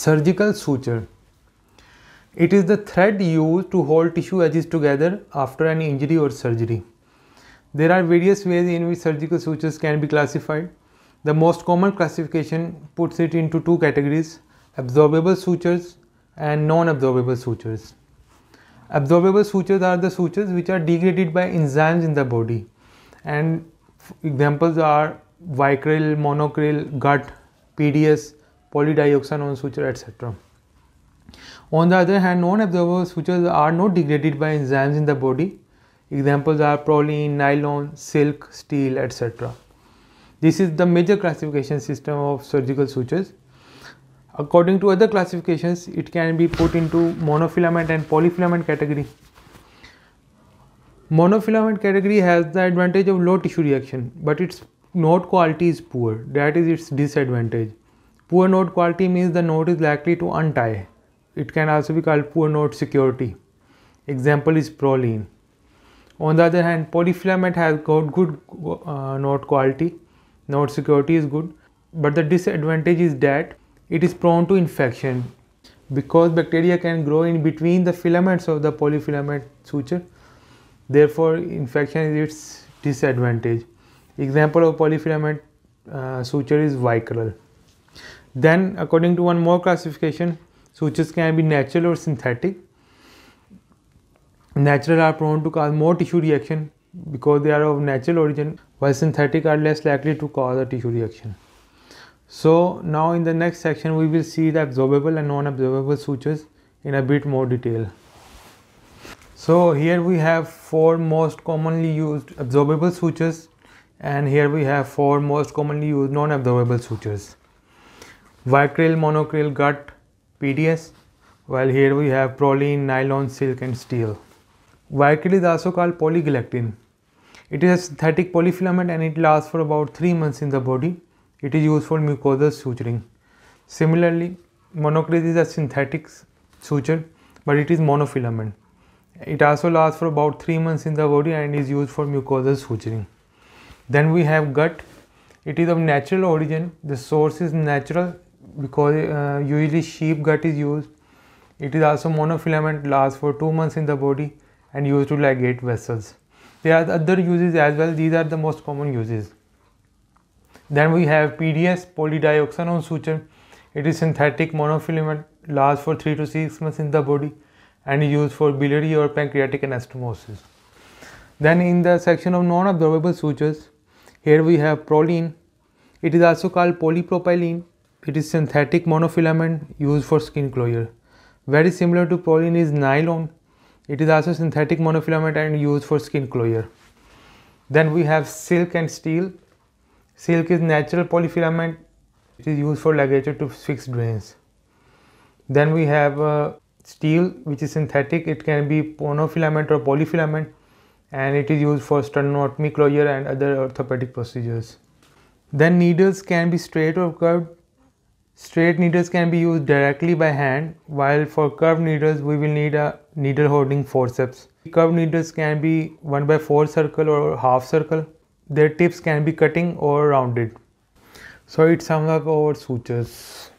Surgical suture. It is the thread used to hold tissue edges together after an injury or surgery. There are various ways in which surgical sutures can be classified. The most common classification puts it into two categories absorbable sutures and non absorbable sutures. Absorbable sutures are the sutures which are degraded by enzymes in the body, and examples are vicryl, monocryl, gut, PDS, polydioxanone suture etc. On the other hand, non-absorbable sutures are not degraded by enzymes in the body. Examples are proline, nylon, silk, steel, etc. This is the major classification system of surgical sutures. According to other classifications, it can be put into monofilament and polyfilament category. Monofilament category has the advantage of low tissue reaction, but its node quality is poor. That is its disadvantage. Poor node quality means the node is likely to untie. It can also be called poor node security. Example is proline. On the other hand, polyfilament has got good uh, node quality. Node security is good, but the disadvantage is that it is prone to infection because bacteria can grow in between the filaments of the polyfilament suture. Therefore, infection is its disadvantage. Example of polyfilament uh, suture is vicryl. Then according to one more classification, sutures can be natural or synthetic. Natural are prone to cause more tissue reaction because they are of natural origin while synthetic are less likely to cause a tissue reaction. So now in the next section we will see the absorbable and non-absorbable sutures in a bit more detail. So here we have four most commonly used absorbable sutures and here we have four most commonly used non-absorbable sutures vicryl monocryl gut PDS while here we have proline, nylon, silk and steel. Vicryl is also called polygalactin. It is a synthetic polyfilament and it lasts for about 3 months in the body. It is used for mucosal suturing. Similarly, monocryl is a synthetic suture but it is monofilament. It also lasts for about 3 months in the body and is used for mucosal suturing. Then we have gut. It is of natural origin. The source is natural because uh, usually sheep gut is used. It is also monofilament lasts for two months in the body and used to ligate vessels. There are other uses as well. These are the most common uses. Then we have PDS polydioxanone suture. It is synthetic monofilament lasts for three to six months in the body and is used for biliary or pancreatic anastomosis. Then in the section of non-absorbable sutures, here we have proline. It is also called polypropylene it is synthetic monofilament used for skin closure. Very similar to proline is nylon. It is also synthetic monofilament and used for skin closure. Then we have silk and steel. Silk is natural polyfilament. It is used for ligature to fix drains. Then we have uh, steel which is synthetic. It can be monofilament or polyfilament and it is used for sternotomy closure and other orthopedic procedures. Then needles can be straight or curved Straight needles can be used directly by hand while for curved needles we will need a needle holding forceps. Curved needles can be 1 by 4 circle or half circle. Their tips can be cutting or rounded. So it sums up our sutures.